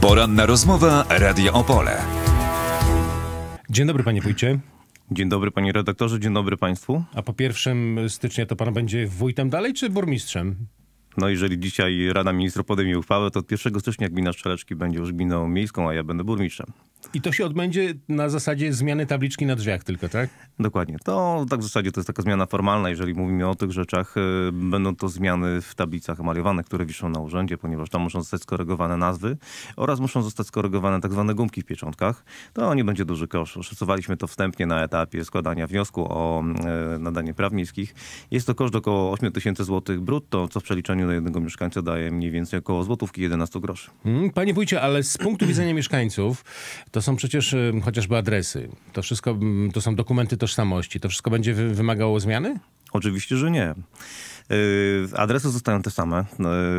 Poranna rozmowa Radio Opole. Dzień dobry panie wójcie. Dzień dobry panie redaktorze, dzień dobry państwu. A po 1 stycznia to pan będzie wójtem dalej czy burmistrzem? No jeżeli dzisiaj Rada Ministrów podejmie uchwałę, to od 1 stycznia gmina Strzeleczki będzie już gminą miejską, a ja będę burmistrzem. I to się odbędzie na zasadzie zmiany tabliczki na drzwiach tylko, tak? Dokładnie. To tak w zasadzie to jest taka zmiana formalna, jeżeli mówimy o tych rzeczach. Y, będą to zmiany w tablicach emaliowanych, które wiszą na urzędzie, ponieważ tam muszą zostać skorygowane nazwy oraz muszą zostać skorygowane tak zwane gumki w pieczątkach. To nie będzie duży koszt. Szacowaliśmy to wstępnie na etapie składania wniosku o y, nadanie praw miejskich. Jest to koszt około 8 tysięcy złotych brutto, co w przeliczeniu na jednego mieszkańca daje mniej więcej około złotówki 11 groszy. Mm, panie wójcie, ale z punktu widzenia mieszkańców to są przecież chociażby adresy, to wszystko, mm, to są dokumenty tożsamości, to wszystko będzie wymagało zmiany? Oczywiście, że nie. Y, adresy zostają te same,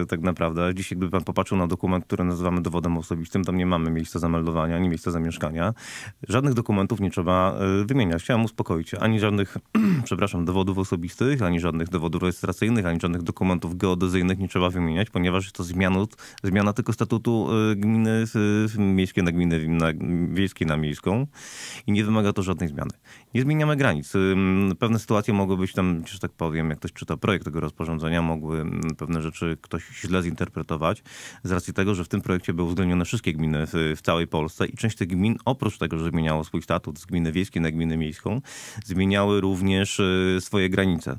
y, tak naprawdę. Dzisiaj, gdyby pan popatrzył na dokument, który nazywamy dowodem osobistym, tam nie mamy miejsca zameldowania, ani miejsca zamieszkania. Żadnych dokumentów nie trzeba y, wymieniać. Chciałem uspokoić. Ani żadnych, przepraszam, dowodów osobistych, ani żadnych dowodów rejestracyjnych, ani żadnych dokumentów geodezyjnych nie trzeba wymieniać, ponieważ jest to zmiana, zmiana tylko statutu gminy miejskiej na gminę, na, wiejskiej na miejską i nie wymaga to żadnej zmiany. Nie zmieniamy granic. Pewne sytuacje mogą być tam że tak powiem, jak ktoś czyta projekt tego rozporządzenia, mogły mm, pewne rzeczy ktoś źle zinterpretować, z racji tego, że w tym projekcie były uwzględnione wszystkie gminy w, w całej Polsce i część tych gmin, oprócz tego, że zmieniało swój statut z gminy wiejskiej na gminę miejską, zmieniały również y, swoje granice.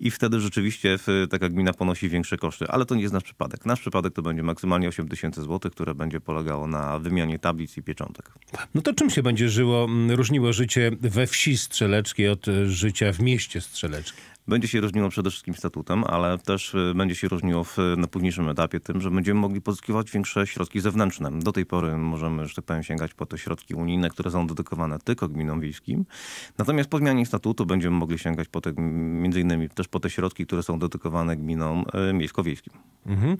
I wtedy rzeczywiście taka gmina ponosi większe koszty, ale to nie jest nasz przypadek. Nasz przypadek to będzie maksymalnie 8 tysięcy złotych, które będzie polegało na wymianie tablic i pieczątek. No to czym się będzie żyło, mm, różniło życie we wsi Strzeleczki od y, życia w mieście Strzeleczki będzie się różniło przede wszystkim statutem, ale też y, będzie się różniło w, y, na późniejszym etapie tym, że będziemy mogli pozyskiwać większe środki zewnętrzne. Do tej pory możemy, że tak powiem, sięgać po te środki unijne, które są dedykowane tylko gminom wiejskim. Natomiast po zmianie statutu będziemy mogli sięgać po te, między innymi też po te środki, które są dedykowane gminom y, miejsko-wiejskim. Mhm.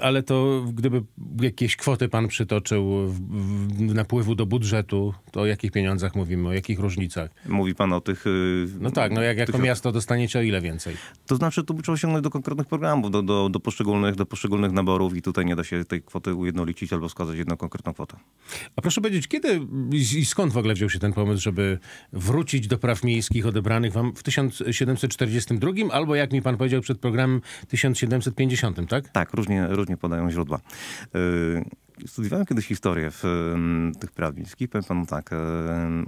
Ale to gdyby jakieś kwoty pan przytoczył w, w, napływu do budżetu, to o jakich pieniądzach mówimy, o jakich różnicach? Mówi pan o tych... No tak, no jak jako miasto dostaniecie o ile więcej? To znaczy, tu trzeba sięgnąć do konkretnych programów, do, do, do, poszczególnych, do poszczególnych naborów i tutaj nie da się tej kwoty ujednolicić albo wskazać jedną konkretną kwotę. A proszę powiedzieć, kiedy i skąd w ogóle wziął się ten pomysł, żeby wrócić do praw miejskich odebranych wam w 1742 albo, jak mi pan powiedział przed programem, 1750, tak? Tak, różnie, różnie podają źródła. Yy studiowałem kiedyś historię w tych prawnickich. Powiem panu tak,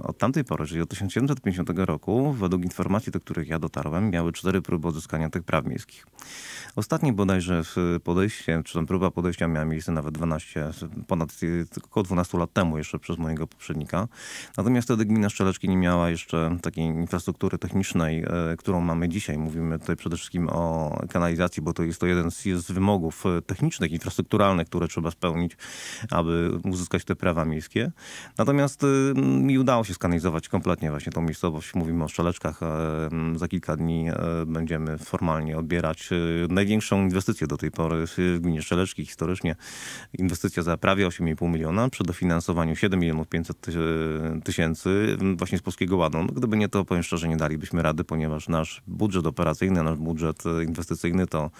od tamtej pory, czyli od 1750 roku, według informacji, do których ja dotarłem, miały cztery próby odzyskania tych praw miejskich. Ostatnie bodajże podejście, czy tam próba podejścia miała miejsce nawet 12, ponad około 12 lat temu jeszcze przez mojego poprzednika. Natomiast wtedy gmina Szczeleczki nie miała jeszcze takiej infrastruktury technicznej, e, którą mamy dzisiaj. Mówimy tutaj przede wszystkim o kanalizacji, bo to jest to jeden z, z wymogów e, technicznych, infrastrukturalnych, które trzeba spełnić aby uzyskać te prawa miejskie. Natomiast mm, mi udało się skanalizować kompletnie właśnie tą miejscowość. Mówimy o Szczeleczkach. E, mm, za kilka dni e, będziemy formalnie odbierać e, największą inwestycję do tej pory w gminie Szczeleczki historycznie. Inwestycja za prawie 8,5 miliona przy dofinansowaniu 7 milionów 500 tysięcy mm, właśnie z Polskiego Ładu. No, gdyby nie to, powiem szczerze, nie dalibyśmy rady, ponieważ nasz budżet operacyjny, nasz budżet inwestycyjny to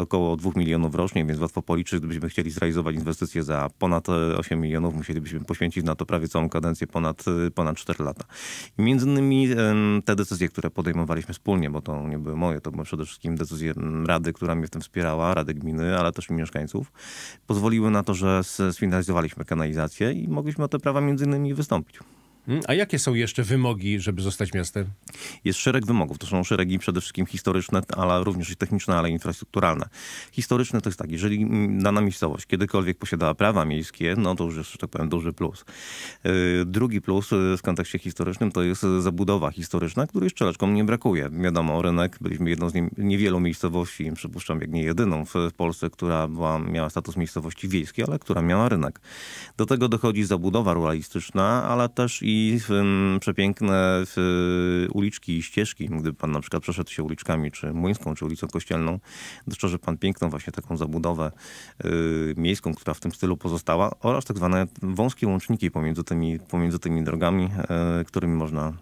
około 2 milionów rocznie, więc łatwo policzyć, gdybyśmy chcieli zrealizować inwestycję za ponad 8 e, milionów. Musielibyśmy poświęcić na to prawie całą kadencję, ponad, e, ponad 4 lata. I między innymi te decyzje, które podejmowaliśmy wspólnie, bo to nie były moje, to były przede wszystkim decyzje Rady, która mnie w tym wspierała, Rady Gminy, ale też i mieszkańców, pozwoliły na to, że sfinalizowaliśmy kanalizację i mogliśmy o te prawa między innymi wystąpić. Hmm? A jakie są jeszcze wymogi, żeby zostać miastem? Jest szereg wymogów. To są szeregi przede wszystkim historyczne, ale również i techniczne, ale infrastrukturalne. Historyczne to jest tak, jeżeli mm, dana miejscowość kiedykolwiek posiadała prawa miejskie, no to już jest, że tak powiem, duży plus. Y, drugi plus y, w kontekście historycznym to jest zabudowa historyczna, której szczeleczkom nie brakuje. Wiadomo, rynek, byliśmy jedną z niewielu miejscowości, przypuszczam jak nie jedyną w Polsce, która była, miała status miejscowości wiejskiej, ale która miała rynek. Do tego dochodzi zabudowa ruralistyczna, ale też i i um, przepiękne y, uliczki i ścieżki. gdy pan na przykład przeszedł się uliczkami, czy Młyńską, czy ulicą Kościelną, dostrzeże pan piękną właśnie taką zabudowę y, miejską, która w tym stylu pozostała oraz tak zwane wąskie łączniki pomiędzy tymi, pomiędzy tymi drogami, y, którymi można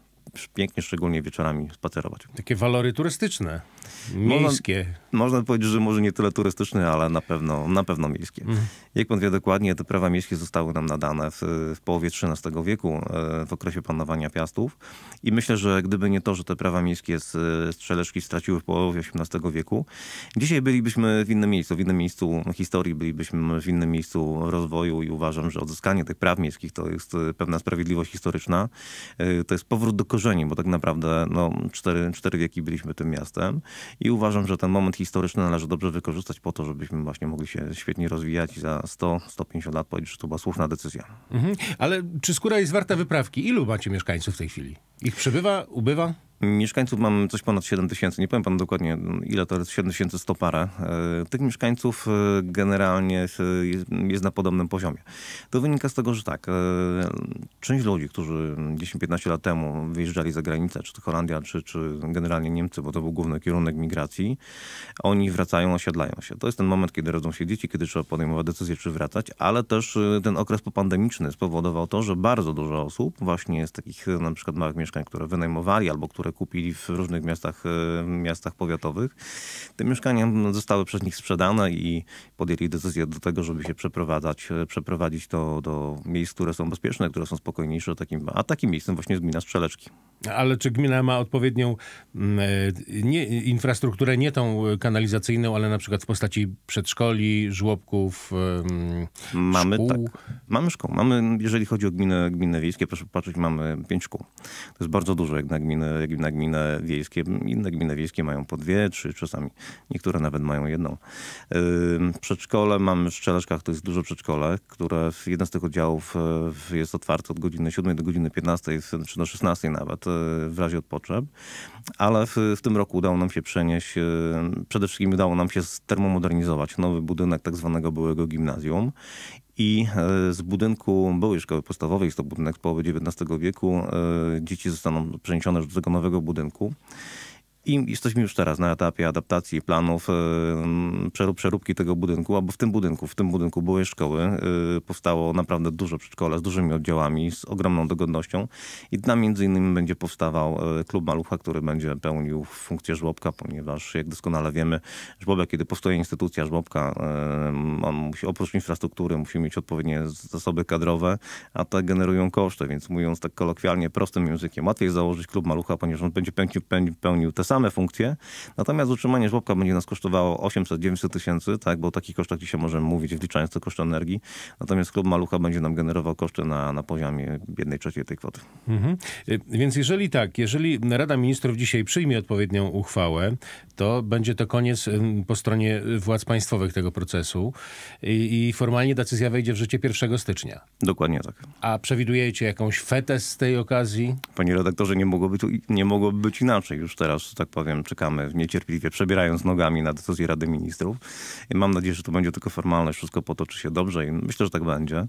pięknie, szczególnie wieczorami spacerować. Takie walory turystyczne, miejskie. Można, można powiedzieć, że może nie tyle turystyczne, ale na pewno, na pewno miejskie. Mm. Jak pan wie dokładnie, te prawa miejskie zostały nam nadane w, w połowie XIII wieku, e, w okresie panowania Piastów. I myślę, że gdyby nie to, że te prawa miejskie z e, Strzeleszki straciły w połowie XVIII wieku, dzisiaj bylibyśmy w innym miejscu, w innym miejscu historii, bylibyśmy w innym miejscu rozwoju i uważam, że odzyskanie tych praw miejskich to jest e, pewna sprawiedliwość historyczna. To jest powrót do korzeni bo tak naprawdę no, cztery, cztery wieki byliśmy tym miastem i uważam, że ten moment historyczny należy dobrze wykorzystać po to, żebyśmy właśnie mogli się świetnie rozwijać i za 100-150 lat powiedzieć, że to była słuszna decyzja. Mhm. Ale czy skóra jest warta wyprawki? Ilu macie mieszkańców w tej chwili? Ich przybywa, ubywa? Mieszkańców mamy coś ponad 7 tysięcy, nie powiem panu dokładnie ile to jest, 7100 parę. E, tych mieszkańców e, generalnie e, jest na podobnym poziomie. To wynika z tego, że tak, część ludzi, którzy 10-15 lat temu wyjeżdżali za granicę, czy to Holandia, czy, czy generalnie Niemcy, bo to był główny kierunek migracji, oni wracają, osiedlają się. To jest ten moment, kiedy rodzą się dzieci, kiedy trzeba podejmować decyzję, czy wracać, ale też ten okres popandemiczny spowodował to, że bardzo dużo osób właśnie z takich na przykład małych mieszkań, które wynajmowali albo które które kupili w różnych miastach, e, miastach powiatowych. Te mieszkania zostały przez nich sprzedane i podjęli decyzję do tego, żeby się przeprowadzać, e, przeprowadzić to do miejsc, które są bezpieczne, które są spokojniejsze, takim, a takim miejscem właśnie jest gmina Strzeleczki. Ale czy gmina ma odpowiednią mm, e, nie, infrastrukturę, nie tą kanalizacyjną, ale na przykład w postaci przedszkoli, żłobków, mamy, szkół? Tak. Mamy szkół. Mamy, jeżeli chodzi o gminę, gminy wiejskie, proszę popatrzeć, mamy pięć szkół. To jest bardzo dużo jak na gminy, jak na gminy wiejskie. Inne gminy wiejskie mają po dwie, trzy, czasami niektóre nawet mają jedną. Przedszkole mamy w Szczeleszkach, to jest dużo przedszkole, które w jeden z tych oddziałów e, jest otwarte od godziny 7 do godziny 15, czy do 16 nawet E, w razie od potrzeb, ale w, w tym roku udało nam się przenieść, e, przede wszystkim udało nam się termomodernizować nowy budynek tak zwanego byłego gimnazjum i e, z budynku byłej szkoły podstawowej, jest to budynek z połowy XIX wieku, dzieci zostaną przeniesione do tego nowego budynku i jesteśmy już teraz na etapie adaptacji planów e, przeróbki tego budynku, albo w tym budynku, w tym budynku były szkoły, e, powstało naprawdę dużo przedszkola z dużymi oddziałami, z ogromną dogodnością i tam między innymi będzie powstawał e, klub Malucha, który będzie pełnił funkcję żłobka, ponieważ jak doskonale wiemy, żłobek, kiedy powstaje instytucja żłobka, on musi, oprócz infrastruktury musi mieć odpowiednie zasoby kadrowe, a te generują koszty, więc mówiąc tak kolokwialnie, prostym językiem, łatwiej założyć klub Malucha, ponieważ on będzie pełnił, pełnił te same same funkcje. Natomiast utrzymanie żłobka będzie nas kosztowało 800-900 tysięcy, tak, bo o takich kosztach dzisiaj możemy mówić, wliczając te koszty energii. Natomiast klub Malucha będzie nam generował koszty na, na poziomie 1 trzeciej tej kwoty. Mhm. Y, więc jeżeli tak, jeżeli Rada Ministrów dzisiaj przyjmie odpowiednią uchwałę, to będzie to koniec po stronie władz państwowych tego procesu i, i formalnie decyzja wejdzie w życie 1 stycznia. Dokładnie tak. A przewidujecie jakąś fetę z tej okazji? Panie redaktorze, nie mogło być, nie mogło być inaczej już teraz. Tak powiem, czekamy niecierpliwie, przebierając nogami na decyzję Rady Ministrów. Mam nadzieję, że to będzie tylko formalność, wszystko potoczy się dobrze i myślę, że tak będzie.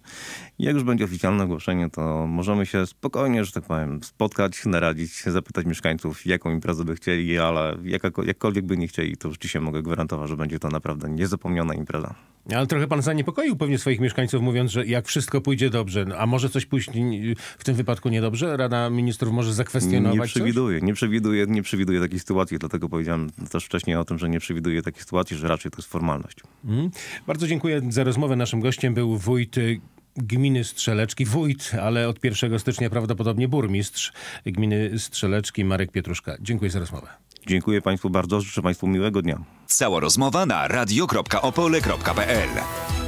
Jak już będzie oficjalne ogłoszenie, to możemy się spokojnie, że tak powiem, spotkać, naradzić, zapytać mieszkańców, jaką imprezę by chcieli, ale jakkolwiek by nie chcieli, to już dzisiaj mogę gwarantować, że będzie to naprawdę niezapomniana impreza. Ale trochę pan zaniepokoił pewnie swoich mieszkańców, mówiąc, że jak wszystko pójdzie dobrze, no, a może coś pójść w tym wypadku niedobrze? Rada Ministrów może zakwestionować Nie przewiduję, coś? nie przewiduję, nie przewiduję takiej sytuacji, dlatego powiedziałem też wcześniej o tym, że nie przewiduję takiej sytuacji, że raczej to jest formalność. Mm. Bardzo dziękuję za rozmowę. Naszym gościem był wójt gminy Strzeleczki, wójt, ale od 1 stycznia prawdopodobnie burmistrz gminy Strzeleczki Marek Pietruszka. Dziękuję za rozmowę. Dziękuję Państwu bardzo, życzę Państwu miłego dnia. Cała rozmowa na radio.opole.pl